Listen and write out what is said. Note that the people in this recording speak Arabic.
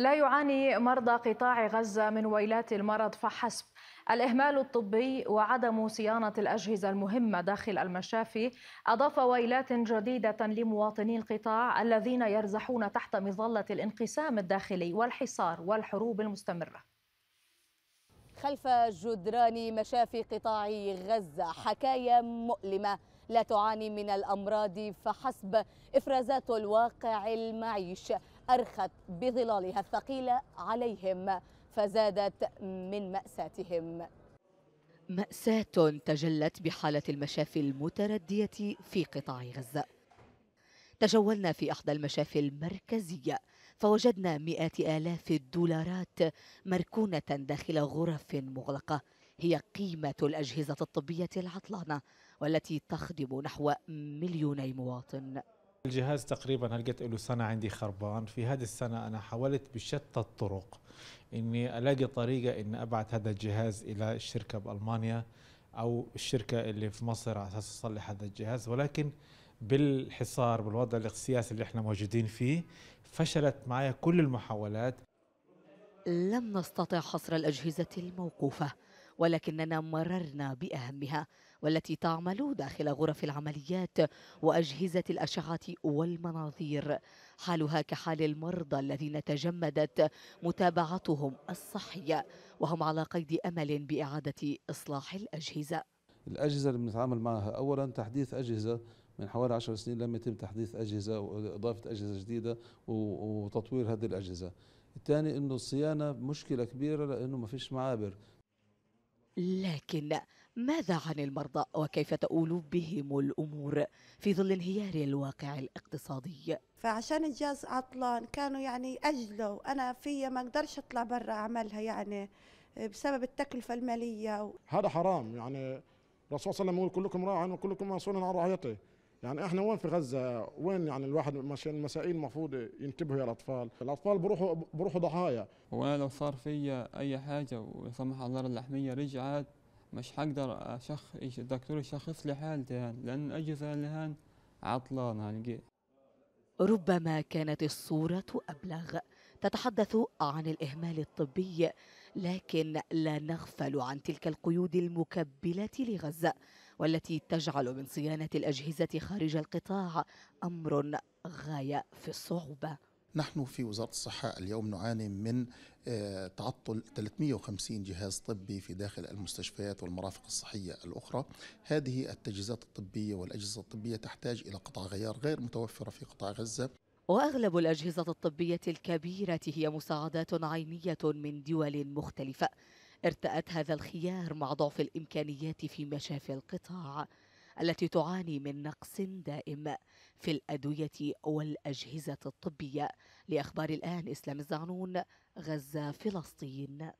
لا يعاني مرضى قطاع غزة من ويلات المرض فحسب الإهمال الطبي وعدم صيانة الأجهزة المهمة داخل المشافي أضاف ويلات جديدة لمواطني القطاع الذين يرزحون تحت مظلة الانقسام الداخلي والحصار والحروب المستمرة خلف جدران مشافي قطاع غزة حكاية مؤلمة لا تعاني من الأمراض فحسب إفرازات الواقع المعيش أرخت بظلالها الثقيلة عليهم فزادت من مأساتهم مأساة تجلت بحالة المشافي المتردية في قطاع غزة تجولنا في إحدى المشافي المركزية فوجدنا مئات آلاف الدولارات مركونة داخل غرف مغلقة هي قيمة الأجهزة الطبية العطلانة والتي تخدم نحو مليوني مواطن الجهاز تقريبا لقيت له سنه عندي خربان في هذه السنه انا حاولت بشتى الطرق اني الاقي طريقه اني ابعت هذا الجهاز الى الشركه بالمانيا او الشركه اللي في مصر على اساس اصلح هذا الجهاز ولكن بالحصار بالوضع السياسي اللي احنا موجودين فيه فشلت معي كل المحاولات لم نستطع حصر الاجهزه الموقوفه ولكننا مررنا باهمها والتي تعمل داخل غرف العمليات واجهزه الاشعه والمناظير حالها كحال المرضى الذين تجمدت متابعتهم الصحيه وهم على قيد امل باعاده اصلاح الاجهزه الاجهزه اللي بنتعامل معها اولا تحديث اجهزه من حوالي 10 سنين لم يتم تحديث اجهزه واضافه اجهزه جديده وتطوير هذه الاجهزه الثاني انه الصيانه مشكله كبيره لانه ما فيش معابر لكن ماذا عن المرضى وكيف تؤول بهم الأمور في ظل انهيار الواقع الاقتصادي؟ فعشان الجاز عطلان كانوا يعني أجلوا أنا فيا ما أقدرش أطلع برا أعملها يعني آه، بسبب التكلفة المالية و... هذا حرام يعني الرسول صلى الله عليه وسلم يقول كلكم راع وكلكم مسؤول عن رعيته يعني احنا وين في غزه وين يعني الواحد المسائل المفروض ينتبهوا يا الاطفال الاطفال بروحوا بروحوا ضحايا وانا لو صار فيا اي حاجه وسمح الله اللحميه رجعت مش حقدر أشخ... الدكتور يشخص لي حالتي يعني لان الاجهزه اللي هان عطلانه يعني ربما كانت الصوره ابلغ تتحدث عن الاهمال الطبي لكن لا نغفل عن تلك القيود المكبله لغزه والتي تجعل من صيانة الأجهزة خارج القطاع أمر غاية في الصعوبة نحن في وزارة الصحة اليوم نعاني من آه، تعطل 350 جهاز طبي في داخل المستشفيات والمرافق الصحية الأخرى هذه التجهيزات الطبية والأجهزة الطبية تحتاج إلى قطع غيار غير متوفرة في قطاع غزة واغلب الاجهزه الطبيه الكبيره هي مساعدات عينيه من دول مختلفه ارتأت هذا الخيار مع ضعف الإمكانيات في مشافي القطاع التي تعاني من نقص دائم في الأدوية والأجهزة الطبية لأخبار الآن إسلام الزعنون غزة فلسطين